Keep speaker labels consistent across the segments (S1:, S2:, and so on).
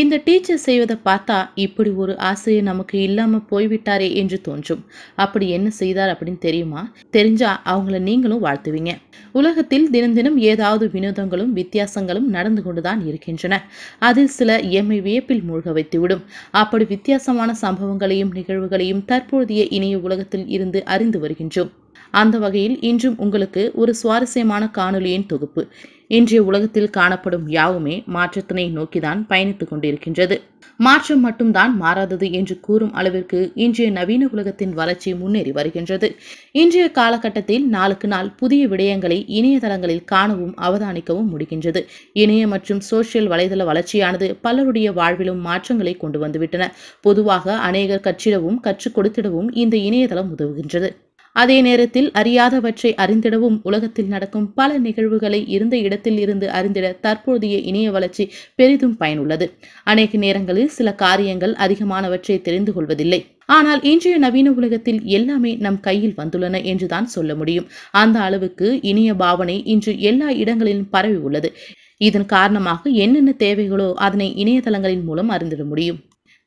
S1: இந்த டீச்சர் செய்வதை பார்த்தா இப்படி ஒரு ஆசிரியர் நமக்கு இல்லாமல் போய்விட்டாரே என்று தோன்றும் அப்படி என்ன செய்தார் அப்படின்னு தெரியுமா தெரிஞ்சா அவங்கள நீங்களும் வாழ்த்துவீங்க உலகத்தில் தினம் தினம் ஏதாவது வினோதங்களும் வித்தியாசங்களும் நடந்து கொண்டுதான் இருக்கின்றன அதில் சில எம்மை வியப்பில் மூழ்க வைத்துவிடும் அப்படி வித்தியாசமான சம்பவங்களையும் நிகழ்வுகளையும் தற்போதைய இணைய உலகத்தில் இருந்து அறிந்து வருகின்றோம் அந்த வகையில் இன்றும் உங்களுக்கு ஒரு சுவாரஸ்யமான காணொலியின் தொகுப்பு இன்றைய உலகத்தில் காணப்படும் யாவுமே மாற்றத்தினை நோக்கிதான் பயணித்துக் கொண்டிருக்கின்றது மாற்றம் மட்டும்தான் மாறாதது என்று கூறும் அளவிற்கு இன்றைய நவீன உலகத்தின் வளர்ச்சி முன்னேறி வருகின்றது இன்றைய காலகட்டத்தில் நாளுக்கு நாள் புதிய விடயங்களை இணையதளங்களில் காணவும் அவதானிக்கவும் முடிகின்றது இணைய மற்றும் சோசியல் வலைதள வளர்ச்சியானது பலருடைய வாழ்விலும் மாற்றங்களை கொண்டு வந்துவிட்டன பொதுவாக அநேகர் கற்றிடவும் கற்றுக் கொடுத்திடவும் இந்த இணையதளம் உதவுகின்றது அதே நேரத்தில் அறியாதவற்றை அறிந்திடவும் உலகத்தில் நடக்கும் பல நிகழ்வுகளை இருந்த இடத்தில் இருந்து அறிந்திட தற்போதைய இணைய வளர்ச்சி பெரிதும் பயனுள்ளது அநேக நேரங்களில் சில காரியங்கள் அதிகமானவற்றை தெரிந்து கொள்வதில்லை ஆனால் இன்றைய நவீன உலகத்தில் எல்லாமே நம் கையில் வந்துள்ளன என்றுதான் சொல்ல முடியும் அந்த அளவுக்கு இனிய பாவனை இன்று எல்லா இடங்களிலும் பரவி உள்ளது இதன் காரணமாக என்னென்ன தேவைகளோ அதனை இணையதளங்களின் மூலம் அறிந்திட முடியும்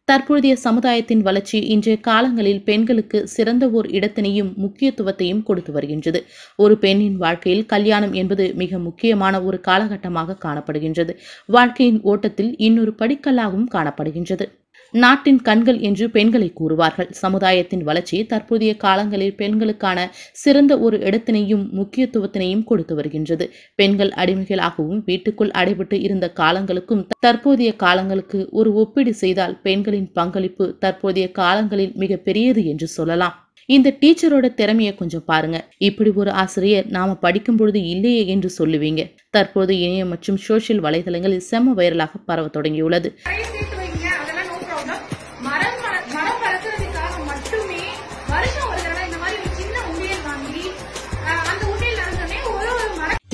S1: தற்பொழுதைய சமுதாயத்தின் வளர்ச்சி இன்றைய காலங்களில் பெண்களுக்கு சிறந்த ஓர் இடத்தினையும் முக்கியத்துவத்தையும் கொடுத்து வருகின்றது ஒரு பெண்ணின் வாழ்க்கையில் கல்யாணம் என்பது மிக முக்கியமான ஒரு காலகட்டமாக காணப்படுகின்றது வாழ்க்கையின் ஓட்டத்தில் இன்னொரு படிக்கல்லாகவும் காணப்படுகின்றது நாட்டின் கண்கள் என்று பெண்களை கூறுவார்கள் சமுதாயத்தின் வளர்ச்சி தற்போதைய காலங்களில் பெண்களுக்கான சிறந்த ஒரு இடத்தினையும் முக்கியத்துவத்தினையும் கொடுத்து வருகின்றது பெண்கள் அடிமைகளாகவும் வீட்டுக்குள் அடைபட்டு இருந்த காலங்களுக்கும் தற்போதைய காலங்களுக்கு ஒரு ஒப்பீடு செய்தால் பெண்களின் பங்களிப்பு தற்போதைய காலங்களில் மிக பெரியது என்று சொல்லலாம் இந்த டீச்சரோட திறமையை கொஞ்சம் பாருங்க இப்படி ஒரு ஆசிரியர் நாம படிக்கும் பொழுது இல்லையே என்று சொல்லுவீங்க தற்போது இணையம் மற்றும் சோசியல் வலைதளங்களில் செம வைரலாக பரவ தொடங்கியுள்ளது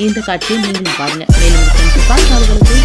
S1: இந்த காட்சியை நீங்களும் பாருங்க மேலும் பார்க்காதவர்களுக்கு